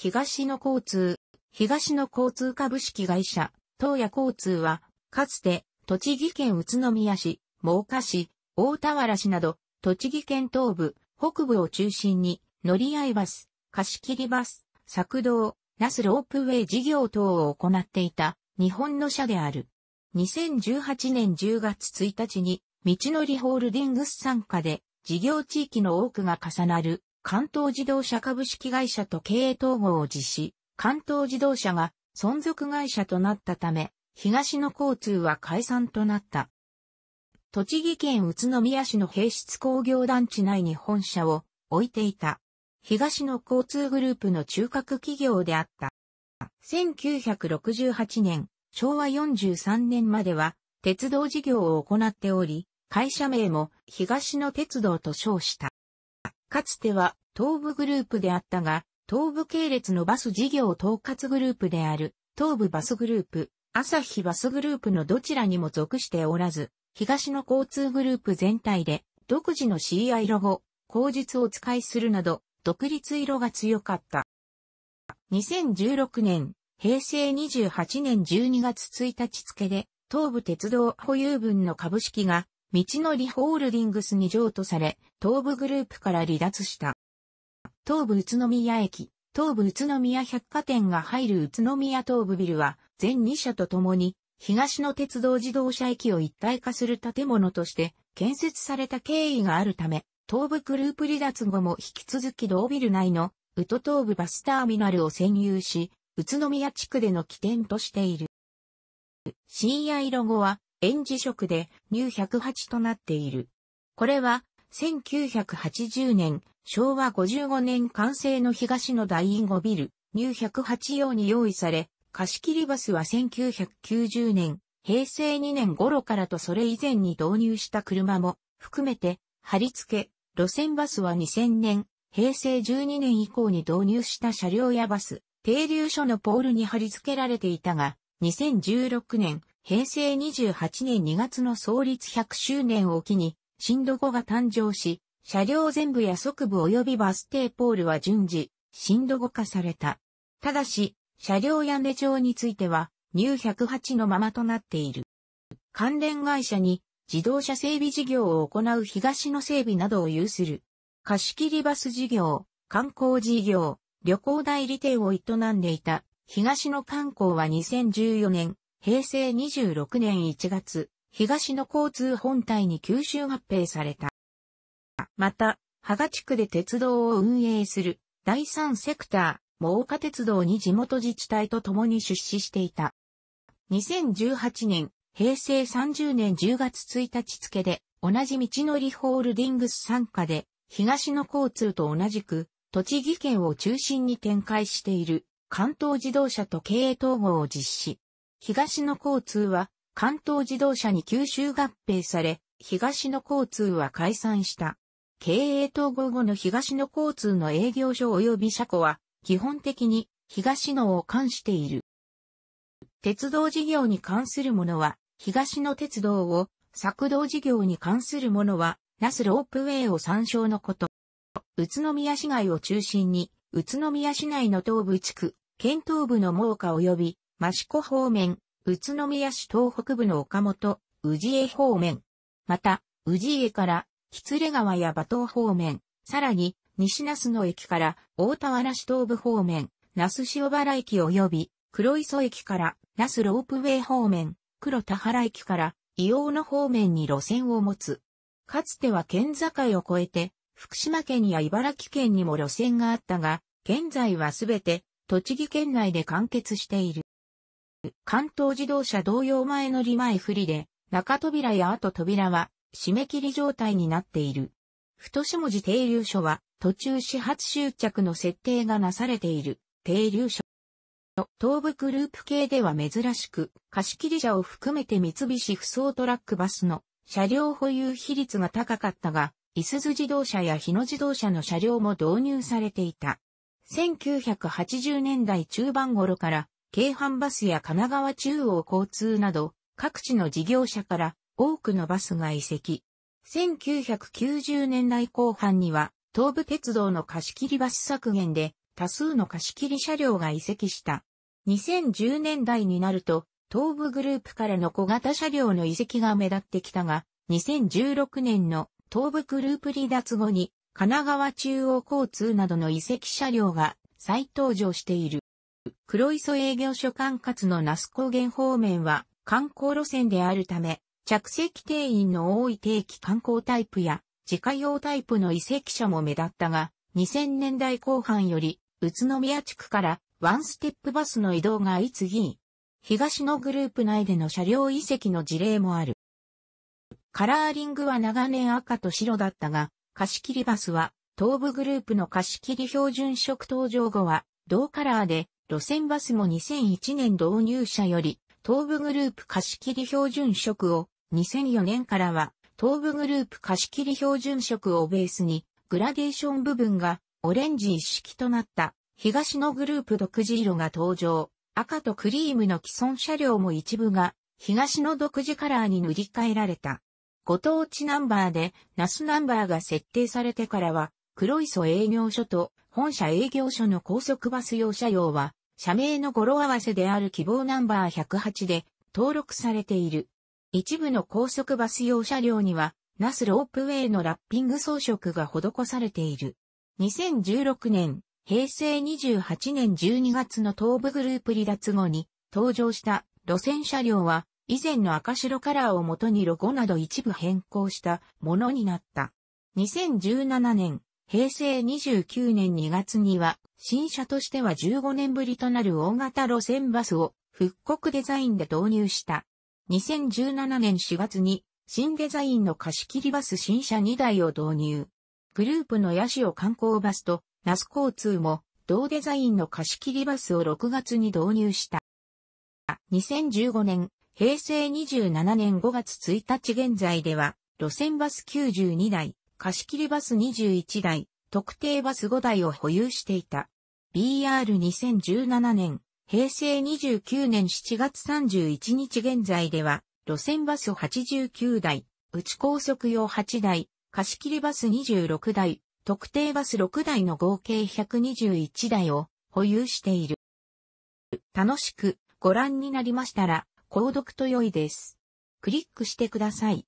東野交通、東野交通株式会社、東野交通は、かつて、栃木県宇都宮市、真岡市、大田原市など、栃木県東部、北部を中心に、乗り合いバス、貸切バス、作動、ナスロープウェイ事業等を行っていた、日本の社である。2018年10月1日に、道のりホールディングス参加で、事業地域の多くが重なる関東自動車株式会社と経営統合を実施、関東自動車が存続会社となったため、東野交通は解散となった。栃木県宇都宮市の平室工業団地内に本社を置いていた。東野交通グループの中核企業であった。1968年、昭和43年までは鉄道事業を行っており、会社名も東野鉄道と称した。かつては東部グループであったが、東部系列のバス事業統括グループである、東部バスグループ、朝日バスグループのどちらにも属しておらず、東の交通グループ全体で、独自の CI ロゴ、口実を使いするなど、独立色が強かった。2016年、平成28年12月1日付で、東武鉄道保有分の株式が、道のりホールディングスに譲渡され、東武グループから離脱した。東武宇都宮駅、東武宇都宮百貨店が入る宇都宮東武ビルは、全2社とともに、東の鉄道自動車駅を一体化する建物として建設された経緯があるため、東武グループ離脱後も引き続き同ビル内の宇都東部バスターミナルを占有し、宇都宮地区での起点としている。深夜色後は、園児色で、ニュー108となっている。これは、1980年、昭和55年完成の東の大インゴビル、ニュー108用に用意され、貸切バスは1990年、平成2年頃からとそれ以前に導入した車も含めて、貼り付け、路線バスは2000年、平成12年以降に導入した車両やバス、停留所のポールに貼り付けられていたが、2016年、平成28年2月の創立100周年を機に、新土後が誕生し、車両全部や側部及びバス停ポールは順次、深度後化された。ただし、車両屋根帳については、ニュー108のままとなっている。関連会社に自動車整備事業を行う東の整備などを有する。貸し切りバス事業、観光事業、旅行代理店を営んでいた東の観光は2014年、平成26年1月、東の交通本体に吸収合併された。また、羽賀地区で鉄道を運営する第三セクター、も岡鉄道に地元自治体と共に出資していた。2018年、平成30年10月1日付で、同じ道のりホールディングス参加で、東の交通と同じく、栃木県を中心に展開している関東自動車と経営統合を実施。東の交通は関東自動車に吸収合併され、東の交通は解散した。経営統合後の東野交通の営業所及び車庫は、基本的に東野を管している。鉄道事業に関するものは、東野鉄道を、作動事業に関するものは、ナスロープウェイを参照のこと。宇都宮市街を中心に、宇都宮市内の東部地区、県東部の猛火及び、益子方面、宇都宮市東北部の岡本、宇治江方面。また、宇治江から喜連川や馬頭方面、さらに、西那須野駅から大田原市東部方面、那須塩原駅及び、黒磯駅から那須ロープウェイ方面、黒田原駅から硫黄の方面に路線を持つ。かつては県境を越えて、福島県や茨城県にも路線があったが、現在はすべて栃木県内で完結している。関東自動車同様前乗り前不利で、中扉や後扉は締め切り状態になっている。太し文字停留所は、途中始発終着の設定がなされている、停留所。東部グループ系では珍しく、貸切車を含めて三菱不走トラックバスの車両保有比率が高かったが、いす津自動車や日野自動車の車両も導入されていた。1980年代中盤頃から、京阪バスや神奈川中央交通など、各地の事業者から多くのバスが移籍。1990年代後半には、東武鉄道の貸し切りバス削減で、多数の貸し切り車両が移籍した。2010年代になると、東武グループからの小型車両の移籍が目立ってきたが、2016年の東武グループ離脱後に、神奈川中央交通などの移籍車両が再登場している。黒磯営業所管轄の那須高原方面は観光路線であるため、着席定員の多い定期観光タイプや自家用タイプの移籍者も目立ったが、2000年代後半より、宇都宮地区からワンステップバスの移動が相次ぎ、東のグループ内での車両移籍の事例もある。カラーリングは長年赤と白だったが、貸切バスは東部グループの貸切標準色登場後は同カラーで路線バスも2001年導入者より東部グループ貸切標準色を2004年からは、東部グループ貸切標準色をベースに、グラデーション部分がオレンジ一色となった、東のグループ独自色が登場。赤とクリームの既存車両も一部が、東の独自カラーに塗り替えられた。ご当地ナンバーで、ナスナンバーが設定されてからは、黒磯営業所と本社営業所の高速バス用車両は、社名の語呂合わせである希望ナンバー108で登録されている。一部の高速バス用車両には、ナスロープウェイのラッピング装飾が施されている。2016年、平成28年12月の東部グループ離脱後に登場した路線車両は、以前の赤白カラーをもとにロゴなど一部変更したものになった。2017年、平成29年2月には、新車としては15年ぶりとなる大型路線バスを復刻デザインで導入した。2017年4月に新デザインの貸し切りバス新車2台を導入。グループのヤシオ観光バスとナス交通も同デザインの貸し切りバスを6月に導入した。2015年、平成27年5月1日現在では、路線バス92台、貸し切りバス21台、特定バス5台を保有していた。BR2017 年平成29年7月31日現在では、路線バス89台、内高速用8台、貸切バス26台、特定バス6台の合計121台を保有している。楽しくご覧になりましたら、購読と良いです。クリックしてください。